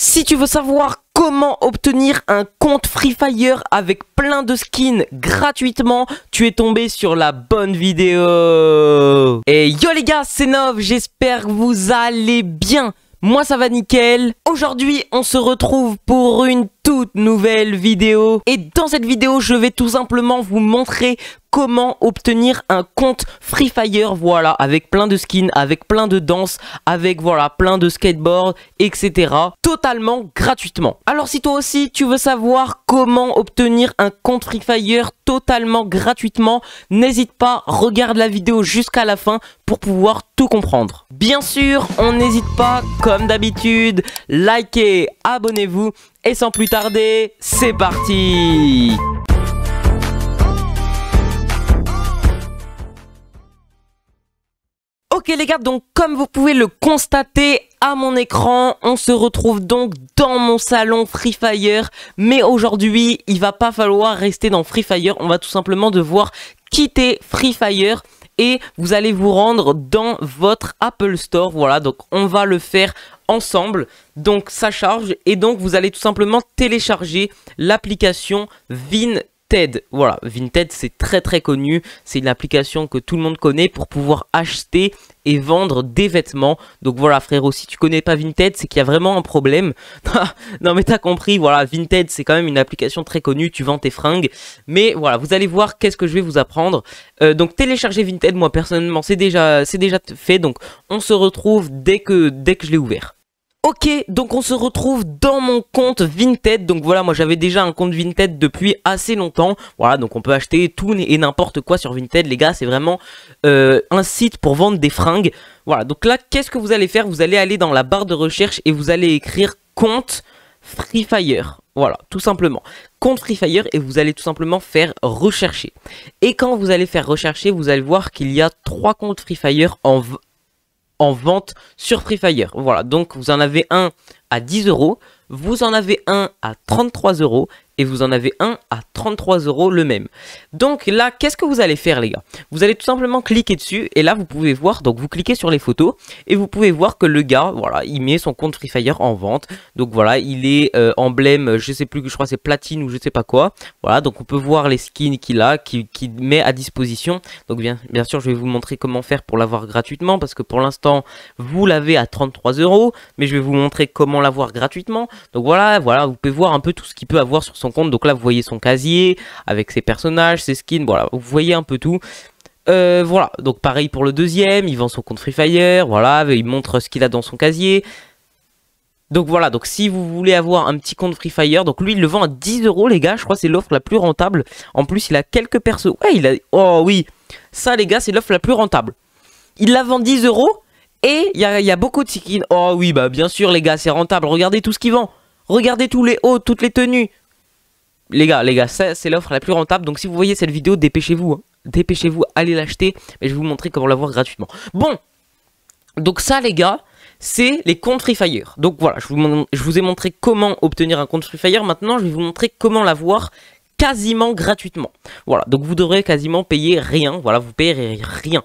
Si tu veux savoir comment obtenir un compte Free Fire avec plein de skins gratuitement, tu es tombé sur la bonne vidéo. Et yo les gars, c'est Nov, j'espère que vous allez bien. Moi ça va nickel. Aujourd'hui, on se retrouve pour une toute nouvelle vidéo et dans cette vidéo je vais tout simplement vous montrer comment obtenir un compte Free Fire, voilà, avec plein de skins, avec plein de danses, avec, voilà, plein de skateboards, etc. Totalement gratuitement. Alors si toi aussi, tu veux savoir comment obtenir un compte Free Fire totalement gratuitement, n'hésite pas, regarde la vidéo jusqu'à la fin pour pouvoir tout comprendre. Bien sûr, on n'hésite pas, comme d'habitude, likez, abonnez-vous et sans plus tarder, c'est parti Ok les gars, donc comme vous pouvez le constater à mon écran, on se retrouve donc dans mon salon Free Fire, mais aujourd'hui il va pas falloir rester dans Free Fire, on va tout simplement devoir quitter Free Fire et vous allez vous rendre dans votre Apple Store. Voilà, donc on va le faire ensemble. Donc ça charge et donc vous allez tout simplement télécharger l'application VIN Vinted. Voilà, Vinted c'est très très connu, c'est une application que tout le monde connaît pour pouvoir acheter et vendre des vêtements. Donc voilà frérot, si tu connais pas Vinted, c'est qu'il y a vraiment un problème. non mais t'as compris, voilà, Vinted c'est quand même une application très connue, tu vends tes fringues. Mais voilà, vous allez voir qu'est-ce que je vais vous apprendre. Euh, donc télécharger Vinted, moi personnellement c'est déjà, déjà fait, donc on se retrouve dès que, dès que je l'ai ouvert. Ok, donc on se retrouve dans mon compte Vinted. Donc voilà, moi j'avais déjà un compte Vinted depuis assez longtemps. Voilà, donc on peut acheter tout et n'importe quoi sur Vinted, les gars. C'est vraiment euh, un site pour vendre des fringues. Voilà, donc là, qu'est-ce que vous allez faire Vous allez aller dans la barre de recherche et vous allez écrire compte Free Fire. Voilà, tout simplement. Compte Free Fire et vous allez tout simplement faire rechercher. Et quand vous allez faire rechercher, vous allez voir qu'il y a trois comptes Free Fire en, en vente sur Free Fire. Voilà, donc vous en avez un à 10 euros, vous en avez un à 33 euros et vous en avez un à 33 euros le même. Donc là, qu'est-ce que vous allez faire les gars Vous allez tout simplement cliquer dessus et là vous pouvez voir, donc vous cliquez sur les photos et vous pouvez voir que le gars, voilà, il met son compte Free Fire en vente. Donc voilà, il est euh, emblème, je sais plus, que je crois c'est platine ou je sais pas quoi. Voilà, donc on peut voir les skins qu'il a, qu'il met à disposition. Donc bien, bien sûr, je vais vous montrer comment faire pour l'avoir gratuitement parce que pour l'instant, vous l'avez à 33 euros, mais je vais vous montrer comment l'avoir gratuitement. Donc voilà, voilà, vous pouvez voir un peu tout ce qu'il peut avoir sur son compte. Donc là, vous voyez son casier avec ses personnages, ses skins, voilà, vous voyez un peu tout. Euh, voilà, donc pareil pour le deuxième, il vend son compte Free Fire, voilà, il montre ce qu'il a dans son casier. Donc voilà, donc si vous voulez avoir un petit compte Free Fire, donc lui il le vend à 10 euros les gars, je crois que c'est l'offre la plus rentable. En plus il a quelques persos, ouais il a, oh oui, ça les gars c'est l'offre la plus rentable. Il la vend 10 euros et il y a, y a, beaucoup de skins. Oh oui bah bien sûr les gars c'est rentable, regardez tout ce qu'il vend. Regardez tous les hauts, toutes les tenues les gars, les gars, c'est l'offre la plus rentable. Donc si vous voyez cette vidéo, dépêchez-vous. Hein. Dépêchez-vous, allez l'acheter. et je vais vous montrer comment l'avoir gratuitement. Bon, donc ça les gars, c'est les comptes Free Fire. Donc voilà, je vous, ai montré comment obtenir un compte Free Fire. Maintenant, je vais vous montrer comment l'avoir quasiment gratuitement. Voilà, donc vous devrez quasiment payer rien. Voilà, vous payerez rien.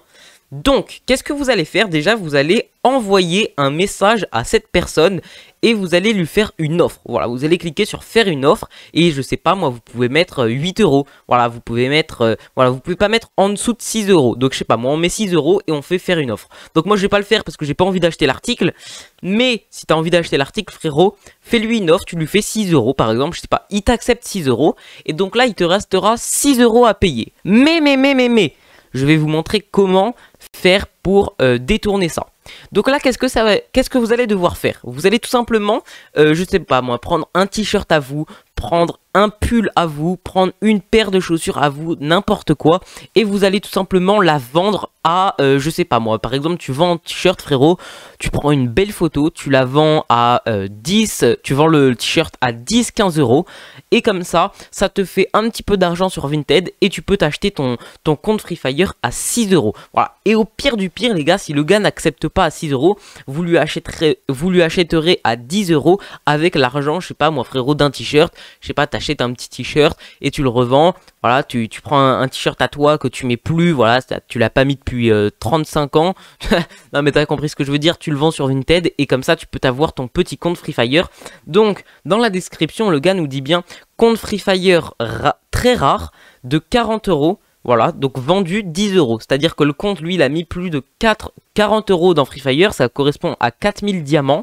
Donc, qu'est-ce que vous allez faire Déjà, vous allez envoyer un message à cette personne et vous allez lui faire une offre. Voilà, vous allez cliquer sur faire une offre et je sais pas moi, vous pouvez mettre 8 euh, euros. Voilà, vous pouvez mettre, euh, voilà, vous pouvez pas mettre en dessous de 6 euros. Donc je sais pas, moi on met 6 euros et on fait faire une offre. Donc moi je vais pas le faire parce que j'ai pas envie d'acheter l'article. Mais si t'as envie d'acheter l'article, frérot, fais-lui une offre, tu lui fais 6 euros par exemple, je sais pas, il t'accepte 6 euros et donc là il te restera 6 euros à payer. Mais mais mais mais mais, je vais vous montrer comment faire pour euh, détourner ça. Donc là, qu'est-ce que ça va... qu'est-ce que vous allez devoir faire Vous allez tout simplement, euh, je sais pas moi, prendre un t-shirt à vous, prendre un pull à vous, prendre une paire de chaussures à vous, n'importe quoi, et vous allez tout simplement la vendre à, euh, je sais pas moi, par exemple, tu vends un t-shirt frérot, tu prends une belle photo, tu la vends à 10, tu vends le t-shirt à 10-15 euros, et comme ça, ça te fait un petit peu d'argent sur Vinted, et tu peux t'acheter ton, ton compte Free Fire à 6 euros. Voilà, et au pire du pire les gars, si le gars n'accepte pas à 6 euros, vous lui achèterez, achèterez à 10 euros avec l'argent, je sais pas moi frérot, d'un t-shirt, je sais pas, t'achètes un petit t-shirt et tu le revends, voilà, tu, prends un, t-shirt à toi que tu mets plus, voilà, tu l'as pas mis depuis 35 euh, ans, non mais t'as compris ce que je veux dire, tu le vends sur Vinted et comme ça tu peux t'avoir ton petit compte Free Fire. Donc, dans la description, le gars nous dit bien compte Free Fire très rare de 40 euros voilà, donc vendu 10 euros. C'est-à-dire que le compte, lui, il a mis plus de 4, 40 euros dans Free Fire, ça correspond à 4000 diamants.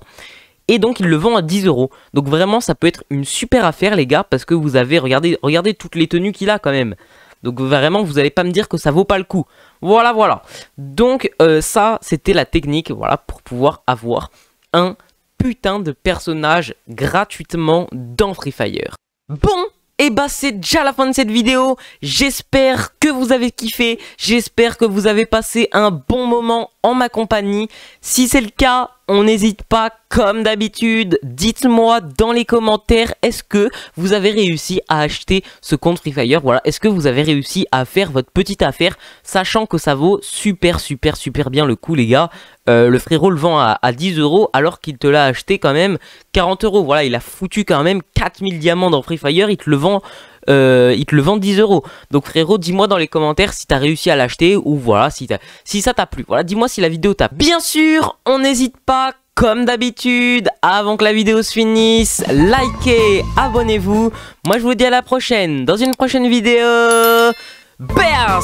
Et donc il le vend à 10 euros. Donc vraiment, ça peut être une super affaire, les gars, parce que vous avez, regardez, regardez toutes les tenues qu'il a quand même. Donc vraiment, vous n'allez pas me dire que ça vaut pas le coup. Voilà, voilà. Donc euh, ça, c'était la technique, voilà, pour pouvoir avoir un putain de personnage gratuitement dans Free Fire. Bon, et eh bah ben, c'est déjà la fin de cette vidéo, j'espère que vous avez kiffé, j'espère que vous avez passé un bon moment en ma compagnie. Si c'est le cas, on n'hésite pas, comme d'habitude, dites-moi dans les commentaires, est-ce que vous avez réussi à acheter ce compte Free Fire Voilà, est-ce que vous avez réussi à faire votre petite affaire, sachant que ça vaut super, super, super bien le coup, les gars. Euh, le frérot le vend à, à 10 euros, alors qu'il te l'a acheté quand même 40 euros. Voilà, il a foutu quand même 4000 diamants dans Free Fire, il te le vend euh, il te le vend 10 euros. Donc frérot, dis-moi dans les commentaires si t'as réussi à l'acheter ou voilà, si, si ça t'a plu. Voilà, dis-moi si la vidéo t'a Bien sûr, on n'hésite pas, comme d'habitude, avant que la vidéo se finisse, likez, abonnez-vous. Moi, je vous dis à la prochaine, dans une prochaine vidéo. Bers